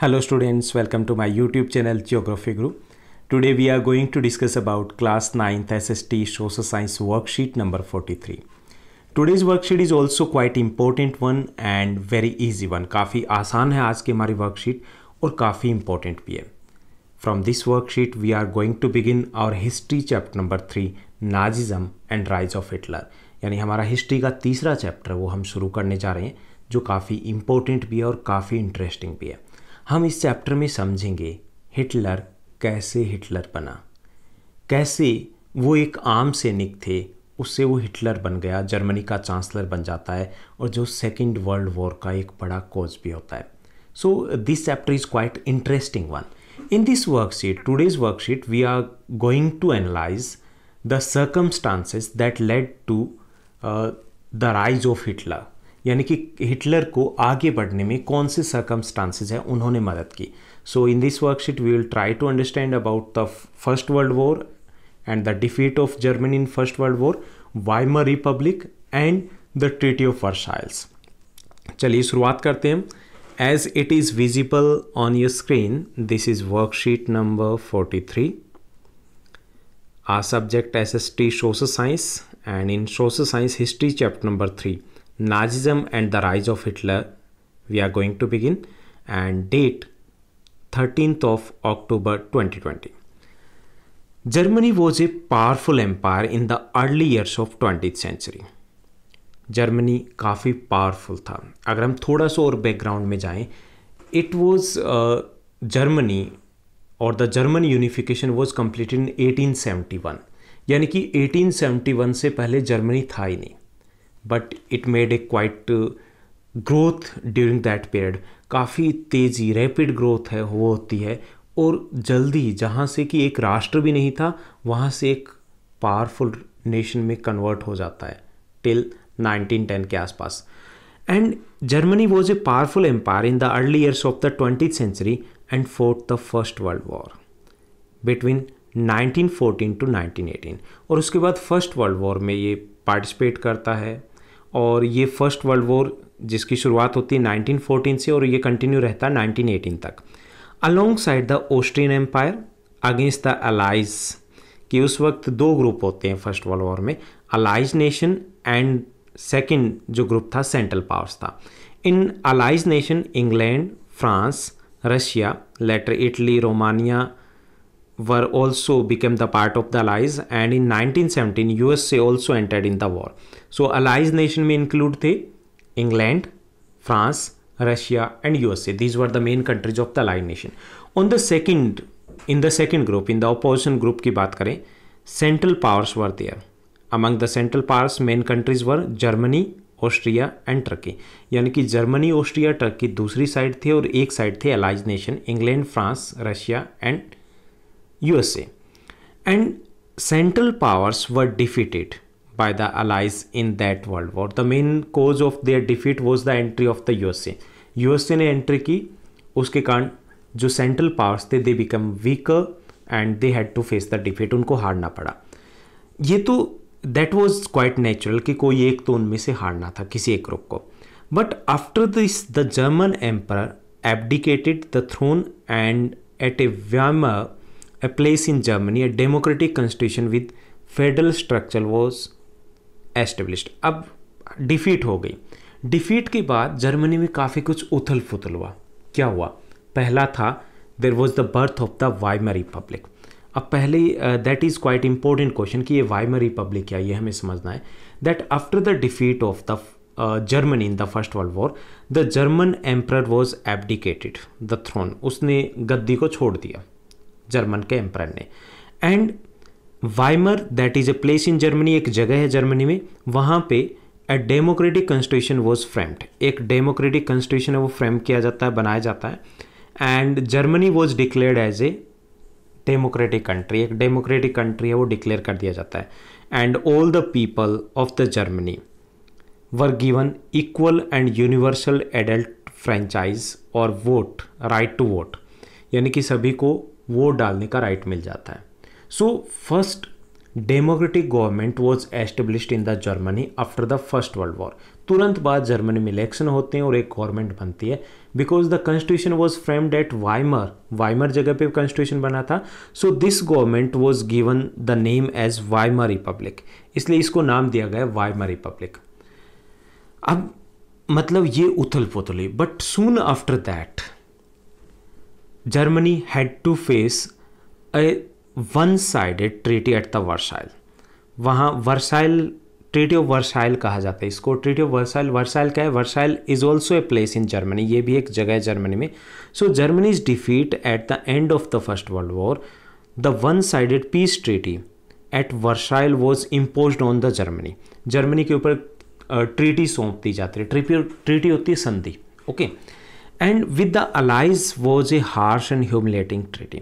Hello students, welcome to my YouTube channel Geography Group. Today we are going to discuss about class 9th SST Social Science worksheet number 43. Today's worksheet is also quite important one and very easy one. काफ़ी आसान है आज की हमारी worksheet और काफ़ी important भी है From this worksheet we are going to begin our history chapter number 3 Nazism and Rise of Hitler. यानी हमारा history का तीसरा chapter वो हम शुरू करने जा रहे हैं जो काफ़ी important भी है और काफ़ी interesting भी है हम इस चैप्टर में समझेंगे हिटलर कैसे हिटलर बना कैसे वो एक आम सैनिक थे उससे वो हिटलर बन गया जर्मनी का चांसलर बन जाता है और जो सेकेंड वर्ल्ड वॉर का एक बड़ा कोज भी होता है so this chapter is quite interesting one in this worksheet today's worksheet we are going to analyse the circumstances that led to the rise of Hitler यानी कि हिटलर को आगे बढ़ने में कौन से सर्कमस्टांसेज हैं उन्होंने मदद की so in this worksheet we will try to understand about the first world war and the defeat of Germany in first world war Weimar Republic and the treaty of Versailles चलिए शुरुआत करते हैं as it is visible on your screen this is worksheet number forty three uh subject S S T social science and in social science history chapter number three Nazism and the Rise of Hitler. We are going to begin and date 13th of October 2020. Germany was a powerful empire in the early years of 20th century. Germany काफ़ी powerful था अगर हम थोड़ा सा और background में जाएं it was Germany और the German unification was complete in 1871 यानी कि 1871 से पहले जर्मनी था ही नहीं but it made a quite growth during that period काफ़ी तेज़ी रैपिड ग्रोथ है वो होती है और जल्दी जहाँ से कि एक राष्ट्र भी नहीं था वहाँ से एक पावरफुल नेशन में कन्वर्ट हो जाता है टिल 1910 के आसपास and Germany was a powerful empire in the early years of the twenty century and fourth the first world war between 1914 to 1918 और उसके बाद फर्स्ट वर्ल्ड वॉर में ये पार्टिसिपेट करता है और ये फर्स्ट वर्ल्ड वॉर जिसकी शुरुआत होती है 1914 से और ये कंटिन्यू रहता है 1918 तक along side the Austrian empire against the allies कि उस वक्त दो ग्रुप होते हैं फर्स्ट वर्ल्ड वॉर में अलाइज नेशन एंड सेकेंड जो ग्रुप था सेंट्रल पावर्स था in allies nation England France Russia later Italy Romania were also became the part of the allies and in 1917 usa also entered in the war so allies nation may include the england france russia and usa these were the main countries of the allied nation on the second in the second group in the opposition group ki baat kare central powers were there among the central powers main countries were germany Austria, and Turkey. यानी कि Germany, Austria, Turkey दूसरी side थे और एक side थे allies nation, England, France, Russia, and USA. And Central powers were defeated by the Allies in that World War. The main cause of their defeat was the entry of the USA. USA ने entry की उसके कारण जो central powers थे they become weaker and they had to face the defeat उनको हारना पड़ा ये तो दैट वॉज क्वाइट नेचुरल कि कोई एक तो उनमें से हारना था किसी एक ग्रुप को but after this the German emperor abdicated the throne and at a Weimar a place in Germany, a democratic constitution with federal structure was established अब डिफीट हो गई डिफीट के बाद जर्मनी में काफ़ी कुछ उथल फुथल हुआ क्या हुआ पहला था there was the birth of the Weimar republic अब पहले that is quite important question कि ये वाइमर रिपब्लिक क्या ये हमें समझना है that after the defeat of the Germany in the first world war the German emperor was abdicated the throne उसने गद्दी को छोड़ दिया जर्मन के एम्पर ने and Weimar that is a place in Germany एक जगह है जर्मनी में वहाँ पे a democratic constitution was framed एक डेमोक्रेटिक कॉन्स्टिट्यूशन है वो फ्रेम किया जाता है बनाया जाता है and Germany was declared as a democratic country एक डेमोक्रेटिक कंट्री है वो डिक्लेयर कर दिया जाता है and all the people of the Germany were given equal and universal adult franchise और वोट राइट टू वोट यानी कि सभी को वो डालने का राइट मिल जाता है so first democratic government was established in the Germany after the first world war तुरंत बाद जर्मनी में इलेक्शन होते हैं और एक गवर्नमेंट बनती है because the constitution was framed at Weimar Weimar जगह पे कॉन्स्टिट्यूशन बना था so this government was given the name as Weimar republic इसलिए इसको नाम दिया गया वाइमर रिपब्लिक अब मतलब ये उथल पुथल but soon after that Germany had to face a one-sided treaty at the Versailles. वहाँ वर्साइल ट्रीटी ऑफ वर्साइल कहा जाता है इसको ट्रीटी ऑफ वर्साइल वर्साइल क्या है Versailles is also a place in Germany ये भी एक जगह है जर्मनी में so Germany is defeat at the end of the first world war the one sided peace treaty at Versailles was impose on the Germany Germany के ऊपर treaty सौंप दी जाती है ट्रीटी होती है संधि okay okay? And with the allies was a harsh and humiliating treaty.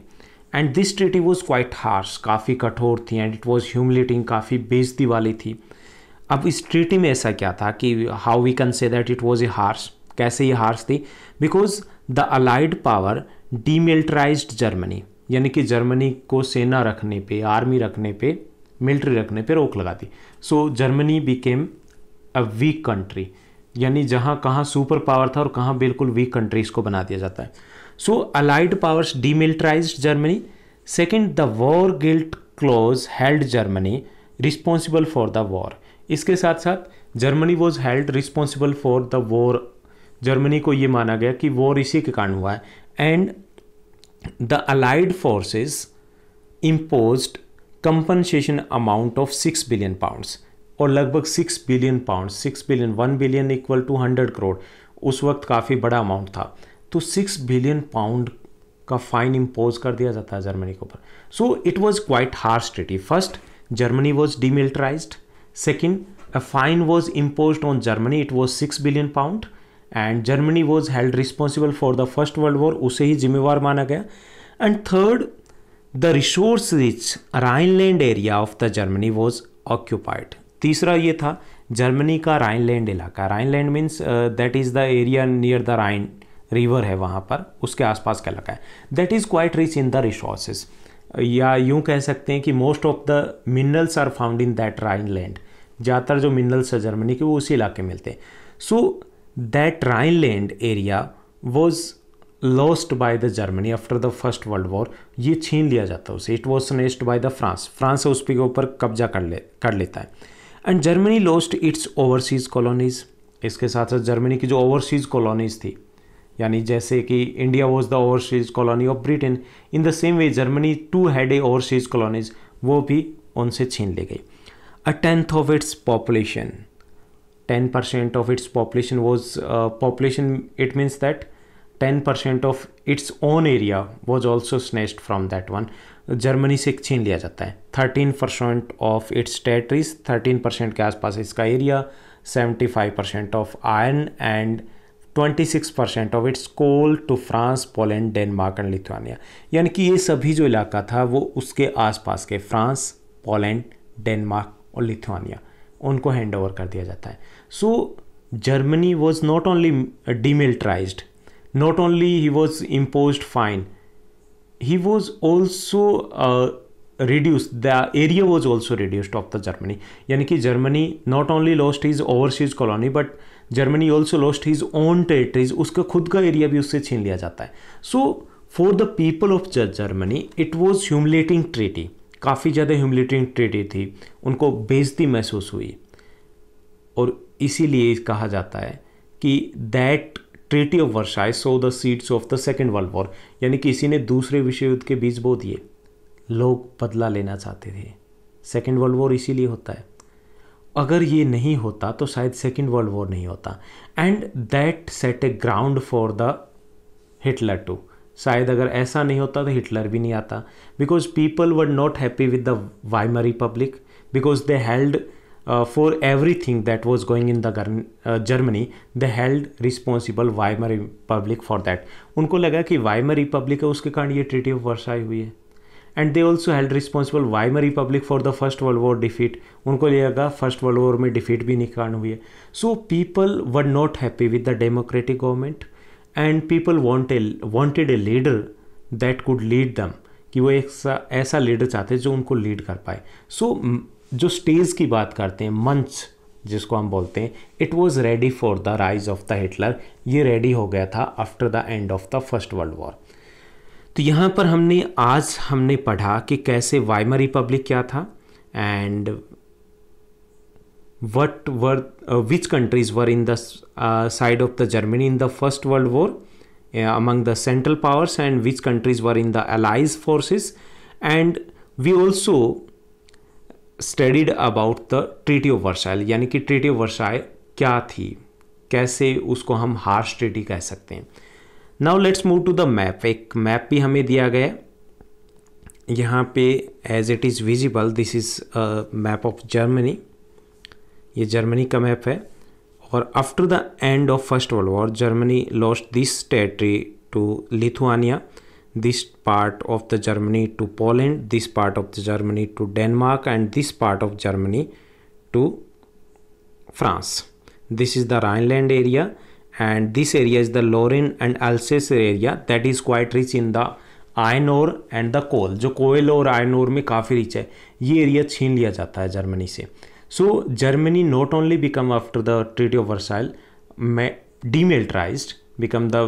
And this treaty was quite harsh काफ़ी कठोर थी एंड इट वॉज ह्यूमिलेटिंग काफ़ी बेजती वाली थी अब इस ट्रीटी में ऐसा क्या था कि how we can say that it was a harsh कैसे ये हार्स थी because the allied power demilitarize Germany यानी कि जर्मनी को सेना रखने पे आर्मी रखने पे मिल्ट्री रखने पे रोक लगा दी so Germany became a weak country यानी जहाँ कहाँ सुपर पावर था और कहाँ बिल्कुल वीक कंट्रीज़ को बना दिया जाता है so allied powers demilitarize Germany second the war guilt clause held Germany responsible for the war इसके साथ साथ Germany was held responsible for the war Germany को ये माना गया कि वॉर इसी के कारण हुआ है and the allied forces impose compensation amount of six billion pounds और लगभग six billion pound six billion one billion equal to hundred crore उस वक्त काफ़ी बड़ा अमाउंट था तो सिक्स बिलियन पाउंड का फाइन इम्पोज कर दिया जाता है जर्मनी के ऊपर so it was quite hard स्टेटी first Germany was demilitarize second a fine was impose on Germany it was six billion pound and Germany was held responsible for the first world war उसे ही जिम्मेवार माना गया and third the resource rich Rhineland area of the Germany was occupied तीसरा ये था Germany का Rhineland इलाका Rhineland means that is the area near the Rhine river है वहाँ पर उसके आसपास का इलाका है that is quite rich in the resources या यूँ कह सकते हैं कि most of the minerals are found in that Rhineland ज़्यादातर जो मिनरल्स है जर्मनी के वो उसी इलाके में मिलते हैं so that Rhineland area was lost by the Germany after the first world war ये छीन लिया जाता है उसे it was annexed by the France France उसके ऊपर कब्जा कर ले कर लेता है and Germany lost its overseas colonies इसके साथ साथ जर्मनी की जो ओवरसीज़ कॉलोनीज़ थी यानी जैसे कि India was the overseas colony of Britain in the same way Germany too had a overseas colonies वो भी उनसे छीन ले गई a tenth of its population ten percent of its population was population it means that ten percent of its own area was also snatched from that one Germany से छीन लिया जाता है thirteen percent of its territories thirteen percent के आसपास इसका area seventy five percent of iron and twenty six percent of its coal to France Poland Denmark and Lithuania यानी कि ये सभी जो इलाका था वो उसके आसपास के फ्रांस पोलैंड डेनमार्क और लिथुआनिया उनको हैंड ओवर कर दिया जाता है so Germany was not only demilitarize not only he was impose fine he was also uh, reduced the area was also reduced of the germany यानी कि germany not only lost his overseas colony but germany also lost his own territories उसका खुद का area भी उससे छीन लिया जाता है so for the people of germany it was humiliating treaty काफ़ी ज़्यादा ह्यूमिलेटिंग ट्रेडी थी उनको बेजती महसूस हुई और इसीलिए कहा जाता है कि that treaty of Versailles sow the seeds of the second world war यानी कि इसी ने दूसरे विश्व युद्ध के बीच बो दिए लोग बदला लेना चाहते थे सेकेंड वर्ल्ड वॉर इसीलिए होता है अगर ये नहीं होता तो शायद सेकेंड वर्ल्ड वॉर नहीं होता and that set a ground for the Hitler to शायद अगर ऐसा नहीं होता तो हिटलर भी नहीं आता because people were not happy with the Weimar republic because they held uh, for everything that was going in the uh, Germany, they held responsible Weimar republic for that उनको लगा कि वाइमर रिपब्लिक है उसके कारण ये Treaty of Versailles हुई है and they also held responsible Weimar republic for the first world war defeat उनको लगा फर्स्ट वर्ल्ड वॉर में डिफीट भी नहीं कारण हुई है so people were not happy with the democratic government and people wanted wanted wanted a leader that could lead them कि वो एक ऐसा लीडर चाहते जो उनको लीड कर पाए सो जो स्टेज की बात करते हैं मंच जिसको हम बोलते हैं it was ready for the rise of the Hitler ये रेडी हो गया था after the end of the first world war तो यहाँ पर हमने आज हमने पढ़ा कि कैसे वाइमर रिपब्लिक क्या था and what were which countries were in the side of the Germany in the first world war among the central powers and which countries were in the allies forces and we also studied about the treaty of Versailles यानी कि treaty of Versailles क्या थी कैसे उसको हम harsh treaty कह सकते हैं now let's move to the map एक मैप भी हमें दिया गया यहाँ पे as it is visible this is map of Germany ये जर्मनी का मैप है और after the end of first world war Germany lost this territory to Lithuania this part of the Germany to Poland, this part of the Germany to Denmark and this part of Germany to France. This is the Rhineland area and this area is the Lorraine and Alsace area that is quite rich in the iron ore and the coal jo coal aur iron ore mein kafi rich hai ye area chhin liya jata hai germany se so germany not only become after the treaty of versailles demilitarized become the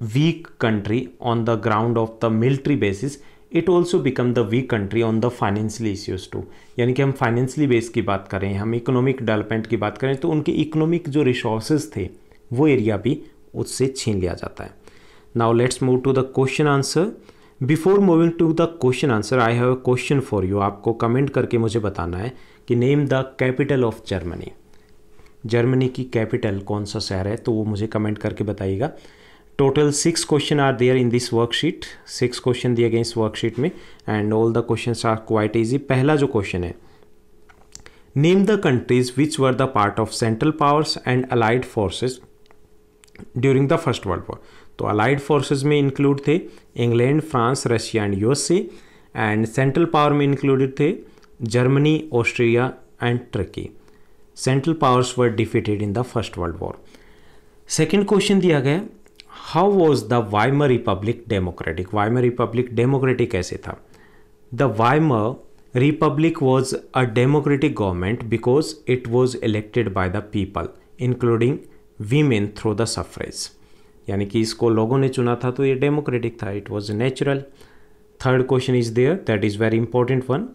weak country on the ground of the military basis it also become the weak country on the financially issues too यानी कि हम financially base की बात करें हम economic development की बात करें तो उनके इकोनॉमिक जो रिसोर्सेज थे वो एरिया भी उससे छीन लिया जाता है now let's move to the question answer before moving to the question answer I have a question for you आपको कमेंट करके मुझे बताना है कि name the capital of Germany Germany की कैपिटल कौन सा शहर है तो वो मुझे कमेंट करके बताइएगा total six question are there in this worksheet six question दिए गए इस वर्कशीट में and all the question are quite easy पहला जो क्वेश्चन है name the countries which were the part of central powers and allied forces during the first world war तो allied forces में include थे England France Russia and USA and central power में included थे Germany Australia and Turkey central powers were defeated in the first world war second question दिया गया how was the Weimar republic democratic Weimar republic democratic कैसे था the Weimar republic was a democratic government because it was elected by the people including women through the suffrage यानी कि इसको लोगों ने चुना था तो ये डेमोक्रेटिक था it was natural third question is there that is very important one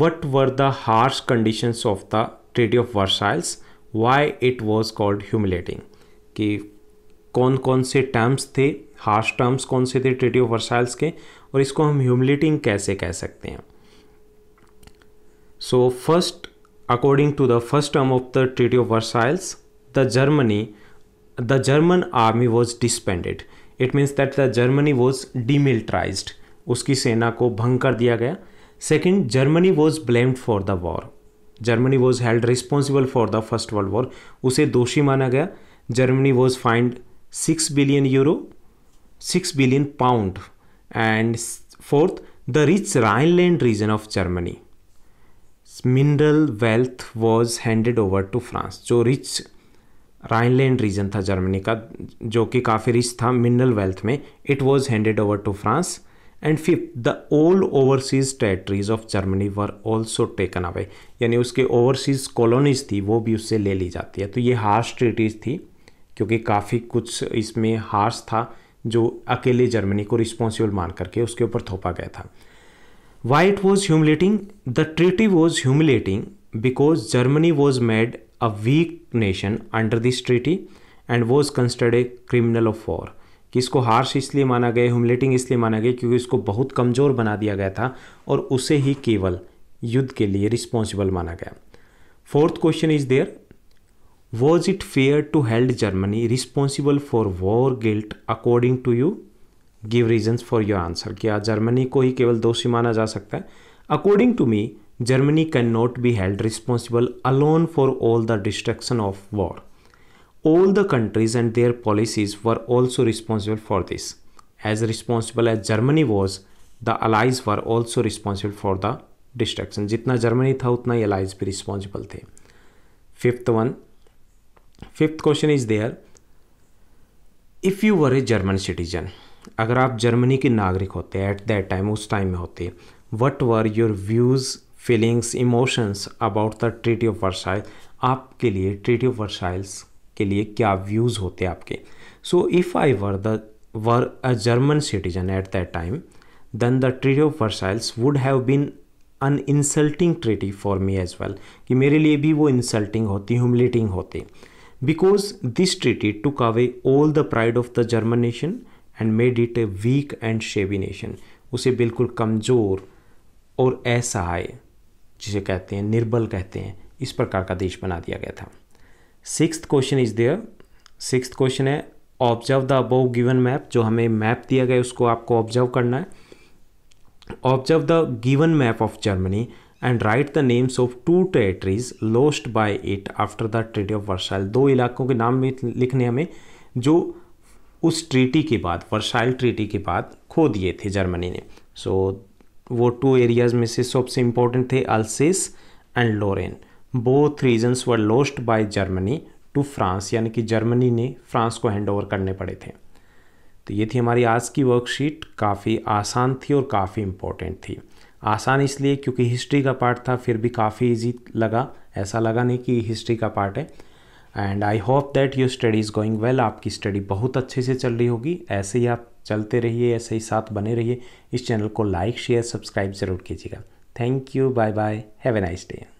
what were the harsh conditions of the treaty of Versailles why it was called humiliating कि कौन कौन से टर्म्स थे हार्श टर्म्स कौन से थे treaty of Versailles के और इसको हम ह्यूमिलिटिंग कैसे कह सकते हैं so first according to the first term of the treaty of Versailles the Germany the German army was disbanded it means that the Germany was demilitarized उसकी सेना को भंग कर दिया गया second Germany was blamed for the war Germany was held responsible for the first world war उसे दोषी माना गया Germany was fined six billion euro six billion pound and fourth the rich rich land region of Germany mineral wealth was handed over to France जो rich Rhineland region था Germany का जो कि काफ़ी रिच था mineral wealth में it was handed over to France and fifth the old overseas territories of Germany were also taken away यानी उसके ओवरसीज कॉलोनीज थी वो भी उससे ले ली जाती है तो ये हार्श ट्रीटीज थी क्योंकि काफ़ी कुछ इसमें हार्स था जो अकेले जर्मनी को रिस्पॉन्सिबल मान करके उसके ऊपर थोपा गया था why it was humiliating the treaty was humiliating because Germany was made a weak nation under this treaty and was considered a criminal of war कि इसको हार्श इसलिए माना गया ह्यूमिलेटिंग इसलिए माना गया क्योंकि इसको बहुत कमज़ोर बना दिया गया था और उसे ही केवल युद्ध के लिए रिस्पॉन्सिबल माना गया fourth question is there was it fair to held Germany responsible for war guilt according to you give reason for your answer क्या जर्मनी को ही केवल दोषी माना जा सकता है according to me Germany can not be held responsible alone for all the destruction of war all the countries and their policies were also responsible for this as responsible as Germany was the allies were also responsible for the destruction जितना Germany था उतना ही allies भी responsible थे fifth one fifth question is there if you were a German citizen अगर आप Germany के नागरिक होते एट दैट टाइम उस टाइम में होते what were your views feelings emotions about the treaty of Versailles आपके लिए ट्रीटी ऑफ वर्साइल्स के लिए क्या व्यूज़ होते आपके so if I were the were a German citizen at that time then the treaty of Versailles would have been an insulting treaty for me as well कि मेरे लिए भी वो इंसल्टिंग होती ह्यूमिलेटिंग होती because this treaty took away all the pride of the German nation and made it a weak and shabby nation. उसे बिल्कुल कमज़ोर और असहाय जिसे कहते हैं निर्बल कहते हैं इस प्रकार का देश बना दिया गया था six question is there six question है observe the above given map जो हमें मैप दिया गया उसको आपको ऑब्जर्व करना है observe the given map of Germany and write the names of two territories lost by it after the treaty of Versailles दो इलाकों के नाम भी लिखने हमें जो उस ट्रीटी के बाद वर्साइल ट्रीटी के बाद खो दिए थे जर्मनी ने सो so, वो टू एरियाज में से सबसे इम्पोर्टेंट थे Alsace and Lorraine both regions were lost by Germany to France यानी कि जर्मनी ने फ्रांस को हैंड ओवर करने पड़े थे तो ये थी हमारी आज की वर्कशीट काफ़ी आसान थी और काफ़ी इम्पोर्टेंट थी आसान इसलिए क्योंकि हिस्ट्री का पार्ट था फिर भी काफ़ी इजी लगा ऐसा लगा नहीं कि हिस्ट्री का पार्ट है and I hope that your study is going well आपकी स्टडी बहुत अच्छे से चल रही होगी ऐसे ही आप चलते रहिए ऐसे ही साथ बने रहिए इस चैनल को लाइक शेयर सब्सक्राइब ज़रूर कीजिएगा thank you bye bye have a nice day